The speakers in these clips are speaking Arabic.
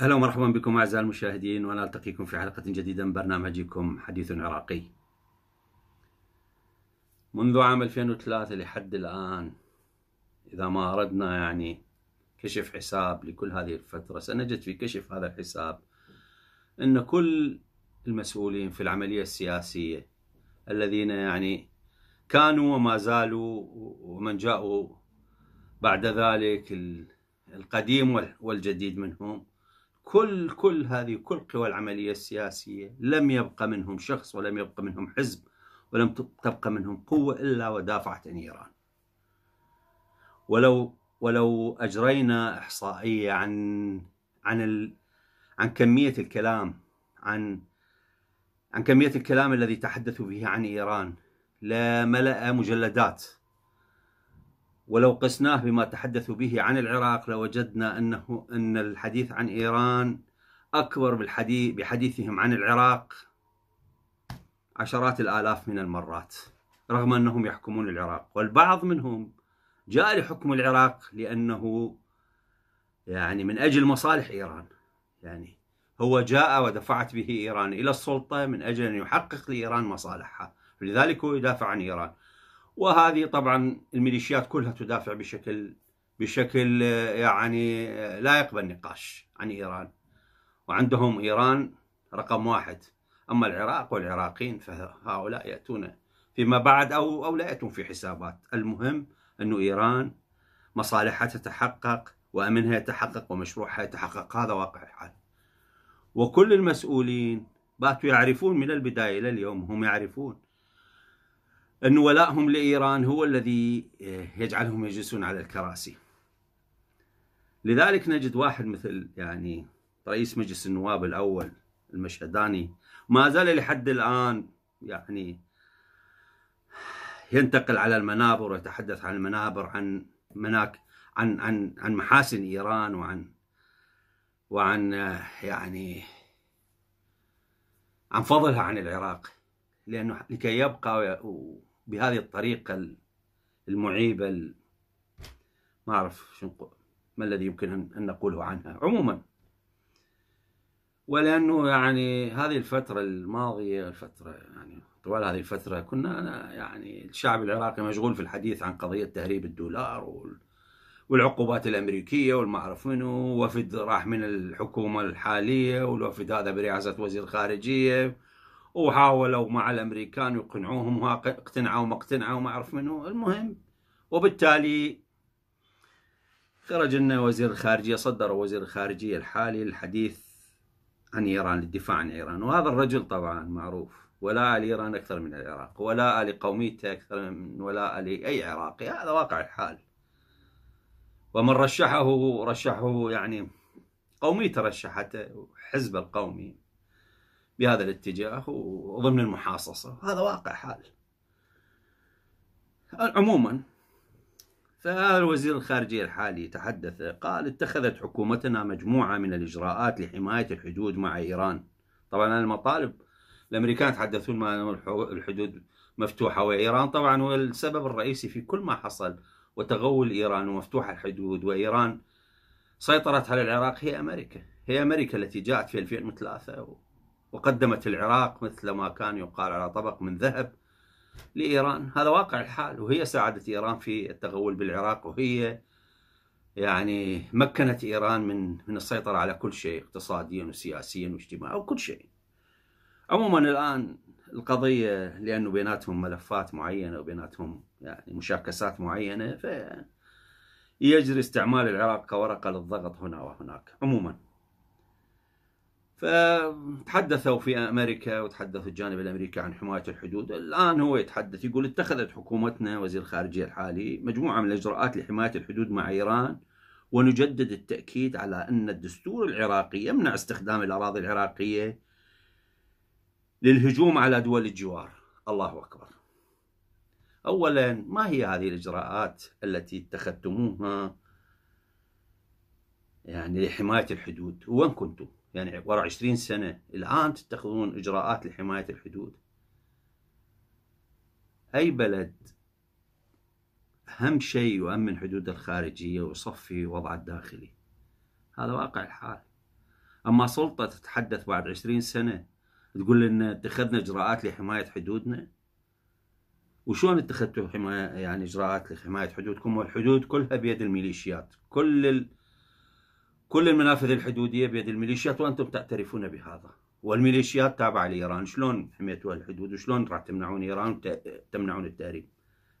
اهلا ومرحبا بكم اعزائي المشاهدين وانا التقيكم في حلقه جديده من برنامجكم حديث عراقي. منذ عام 2003 لحد الان اذا ما اردنا يعني كشف حساب لكل هذه الفتره سنجد في كشف هذا الحساب ان كل المسؤولين في العمليه السياسيه الذين يعني كانوا وما زالوا ومن جاءوا بعد ذلك القديم والجديد منهم كل كل هذه كل قوى العملية السياسية لم يبقى منهم شخص ولم يبقى منهم حزب ولم تبقى منهم قوة إلا ودافعت عن إيران ولو ولو أجرينا إحصائية عن عن ال عن كمية الكلام عن عن كمية الكلام الذي تحدثوا به عن إيران لملأ مجلدات ولو قسناه بما تحدثوا به عن العراق لوجدنا أنه أن الحديث عن إيران أكبر بالحديث بحديثهم عن العراق عشرات الآلاف من المرات رغم أنهم يحكمون العراق والبعض منهم جاء لحكم العراق لأنه يعني من أجل مصالح إيران يعني هو جاء ودفعت به إيران إلى السلطة من أجل أن يحقق لإيران مصالحها لذلك هو يدافع عن إيران وهذه طبعا الميليشيات كلها تدافع بشكل بشكل آه، يعني آه، لا يقبل نقاش عن ايران وعندهم ايران رقم واحد اما العراق والعراقيين فهؤلاء ياتون فيما بعد او او لا ياتون في حسابات المهم انه ايران مصالحها تتحقق وامنها يتحقق ومشروعها يتحقق هذا واقع الحال وكل المسؤولين باتوا يعرفون من البدايه الى اليوم هم يعرفون أن ولائهم لإيران هو الذي آه، يجعلهم يجلسون على الكراسي لذلك نجد واحد مثل يعني رئيس مجلس النواب الأول المشهداني ما زال لحد الآن يعني ينتقل على المنابر ويتحدث عن المنابر عن مناك عن عن عن محاسن إيران وعن وعن آه، يعني عن فضلها عن العراق لأنه لكي يبقى بهذه الطريقة المعيبة ما أعرف شنو ما الذي يمكن أن نقوله عنها عموما ولأنه يعني هذه الفترة الماضية الفترة يعني طوال هذه الفترة كنا أنا يعني الشعب العراقي مشغول في الحديث عن قضية تهريب الدولار وال والعقوبات الامريكيه والما اعرف منو وفد راح من الحكومه الحاليه والوفد هذا برئاسه وزير خارجيه وحاولوا مع الامريكان يقنعوهم اقتنعوا ما اقتنعوا ما اعرف منو المهم وبالتالي خرج لنا وزير الخارجيه صدر وزير الخارجيه الحالي الحديث عن ايران للدفاع عن ايران وهذا الرجل طبعا معروف ولاء لايران اكثر من العراق ولاء لقوميته اكثر من ولاء لاي عراقي هذا واقع الحال ومن رشحه رشحه يعني قوميته رشحته حزب القومي بهذا الاتجاه وضمن المحاصصة هذا واقع حال عموما فالوزير الخارجية الحالي تحدث قال اتخذت حكومتنا مجموعة من الإجراءات لحماية الحدود مع إيران طبعا المطالب الأمريكان تحدثون أن الحدود مفتوحة وإيران طبعا والسبب الرئيسي في كل ما حصل وتغول إيران ومفتوحة الحدود وإيران سيطرت على العراق هي أمريكا هي أمريكا التي جاءت في 2003 وقدمت العراق مثل ما كان يقال على طبق من ذهب لإيران هذا واقع الحال وهي ساعدت إيران في التغول بالعراق وهي يعني مكنت إيران من من السيطرة على كل شيء اقتصاديا وسياسيا واجتماعيا وكل شيء عموما الآن القضية لأنه بيناتهم ملفات معينة وبيناتهم يعني مشاكسات معينة ف يجري استعمال العراق كورقة للضغط هنا وهناك عموما فتحدثوا في امريكا وتحدثوا الجانب الامريكي عن حمايه الحدود، الان هو يتحدث يقول اتخذت حكومتنا وزير الخارجيه الحالي مجموعه من الاجراءات لحمايه الحدود مع ايران ونجدد التاكيد على ان الدستور العراقي يمنع استخدام الاراضي العراقيه للهجوم على دول الجوار، الله اكبر. اولا ما هي هذه الاجراءات التي اتخذتموها يعني لحمايه الحدود؟ وين كنتم؟ يعني ورا 20 سنة الآن تتخذون إجراءات لحماية الحدود أي بلد أهم شيء يؤمن حدود الخارجية ويصفي وضع الداخلي هذا واقع الحال أما سلطة تتحدث بعد 20 سنة تقول لنا اتخذنا إجراءات لحماية حدودنا وشون اتخذتوا حماية يعني إجراءات لحماية حدودكم والحدود كلها بيد الميليشيات كل كل المنافذ الحدودية بيد الميليشيات وأنتم تعترفون بهذا والميليشيات تابعة لإيران شلون حميتوا الحدود وشلون راح تمنعون إيران وتمنعون التهريب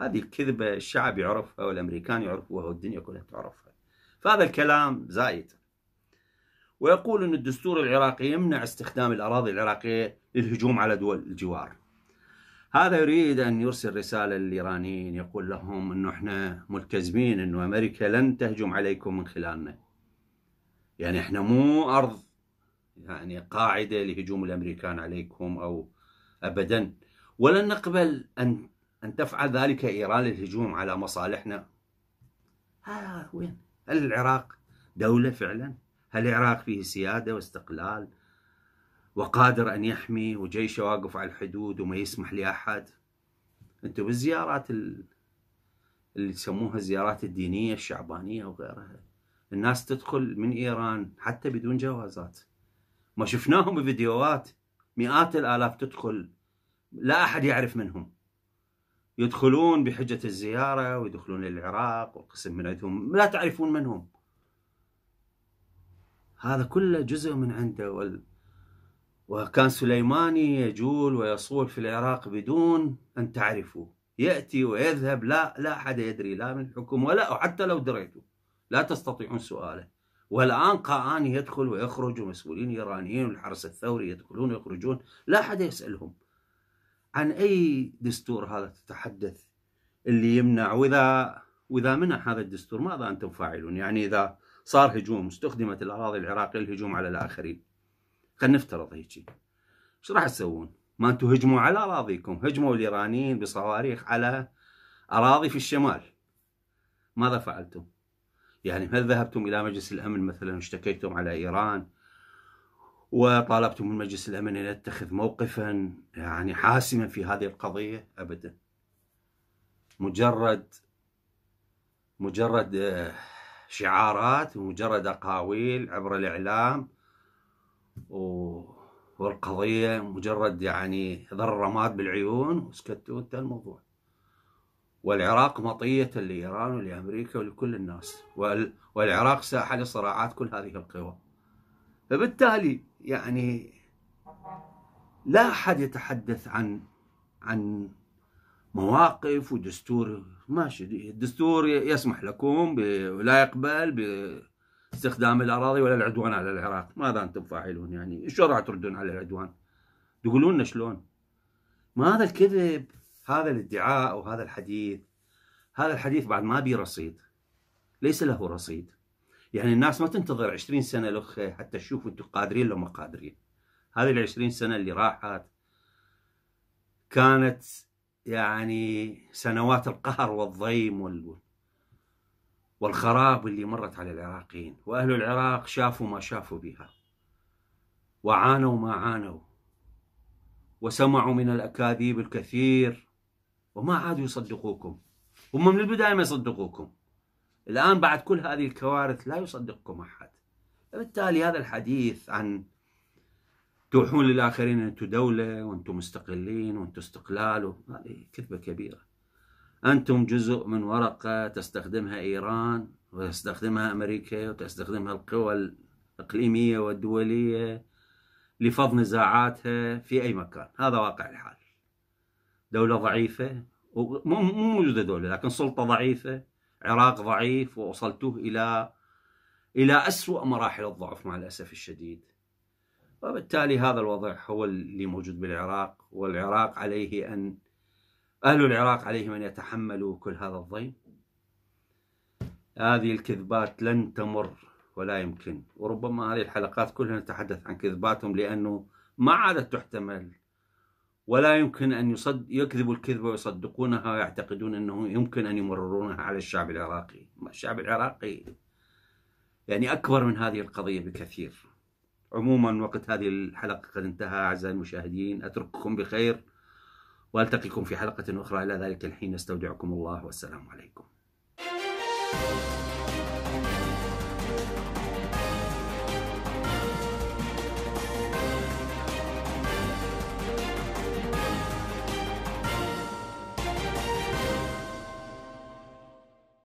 هذه الكذبة الشعب يعرفها والأمريكان يعرفوها والدنيا كلها تعرفها فهذا الكلام زايد ويقول أن الدستور العراقي يمنع استخدام الأراضي العراقية للهجوم على دول الجوار هذا يريد أن يرسل رسالة للإيرانيين يقول لهم أنه إحنا ملتزمين أنه أمريكا لن تهجم عليكم من خلالنا يعني احنا مو ارض يعني قاعده لهجوم الامريكان عليكم او ابدا ولن نقبل ان ان تفعل ذلك ايران للهجوم على مصالحنا ها آه، وين هل العراق دوله فعلا هل العراق فيه سياده واستقلال وقادر ان يحمي وجيشه واقف على الحدود وما يسمح لاحد انتم بالزيارات اللي يسموها الزيارات الدينيه الشعبانيه وغيرها الناس تدخل من ايران حتى بدون جوازات ما شفناهم بفيديوهات مئات الالاف تدخل لا احد يعرف منهم يدخلون بحجه الزياره ويدخلون للعراق وقسم من عندهم لا تعرفون منهم هذا كله جزء من عنده وال... وكان سليماني يجول ويصول في العراق بدون ان تعرفوا ياتي ويذهب لا لا احد يدري لا من الحكومه ولا حتى لو دريتوا لا تستطيعون سؤاله والآن قاعان يدخل ويخرج ومسؤولين إيرانيين والحرس الثوري يدخلون ويخرجون لا أحد يسألهم عن أي دستور هذا تتحدث اللي يمنع وإذا وإذا منع هذا الدستور ماذا أنتم فاعلون يعني إذا صار هجوم استخدمت الأراضي العراقية للهجوم على الآخرين خلينا نفترض هيك ايش راح تسوون؟ ما انتم هجموا على اراضيكم، هجموا الايرانيين بصواريخ على اراضي في الشمال. ماذا فعلتم؟ يعني هل ذهبتم إلى مجلس الأمن مثلا واشتكيتم على إيران وطالبتم من مجلس الأمن أن يتخذ موقفا يعني حاسما في هذه القضية أبدا مجرد مجرد آه، شعارات ومجرد أقاويل عبر الإعلام والقضية مجرد يعني ضرر رماد بالعيون وسكتوا انتهى الموضوع والعراق مطية لإيران ولأمريكا ولكل الناس والعراق ساحة لصراعات كل هذه القوى فبالتالي يعني لا أحد يتحدث عن عن مواقف ودستور ماشي الدستور يسمح لكم ولا يقبل باستخدام الأراضي ولا العدوان على العراق ماذا أنتم فاعلون يعني شو راح تردون على العدوان تقولون شلون ما هذا الكذب هذا الادعاء أو هذا الحديث هذا الحديث بعد ما بي رصيد ليس له رصيد يعني الناس ما تنتظر 20 سنة لخ حتى تشوف أنتم قادرين لو ما قادرين هذه العشرين سنة اللي راحت كانت يعني سنوات القهر والضيم وال والخراب اللي مرت على العراقيين وأهل العراق شافوا ما شافوا بها وعانوا ما عانوا وسمعوا من الأكاذيب الكثير وما عادوا يصدقوكم هم من البداية ما يصدقوكم الآن بعد كل هذه الكوارث لا يصدقكم أحد فبالتالي هذا الحديث عن توحون للآخرين أنتم دولة وأنتم مستقلين وأنتم استقلال هذه كذبة كبيرة أنتم جزء من ورقة تستخدمها إيران وتستخدمها أمريكا وتستخدمها القوى الإقليمية والدولية لفض نزاعاتها في أي مكان هذا واقع الحال دولة ضعيفة مو مو موجودة دولة لكن سلطة ضعيفة عراق ضعيف ووصلته إلى إلى أسوأ مراحل الضعف مع الأسف الشديد وبالتالي هذا الوضع هو اللي موجود بالعراق والعراق عليه أن أهل العراق عليهم أن يتحملوا كل هذا الضيم هذه الكذبات لن تمر ولا يمكن وربما هذه الحلقات كلها نتحدث عن كذباتهم لأنه ما عادت تحتمل ولا يمكن أن يصد يكذبوا الكذبة ويصدقونها ويعتقدون أنه يمكن أن يمررونها على الشعب العراقي الشعب العراقي يعني أكبر من هذه القضية بكثير عموما وقت هذه الحلقة قد انتهى أعزائي المشاهدين أترككم بخير وألتقيكم في حلقة أخرى إلى ذلك الحين أستودعكم الله والسلام عليكم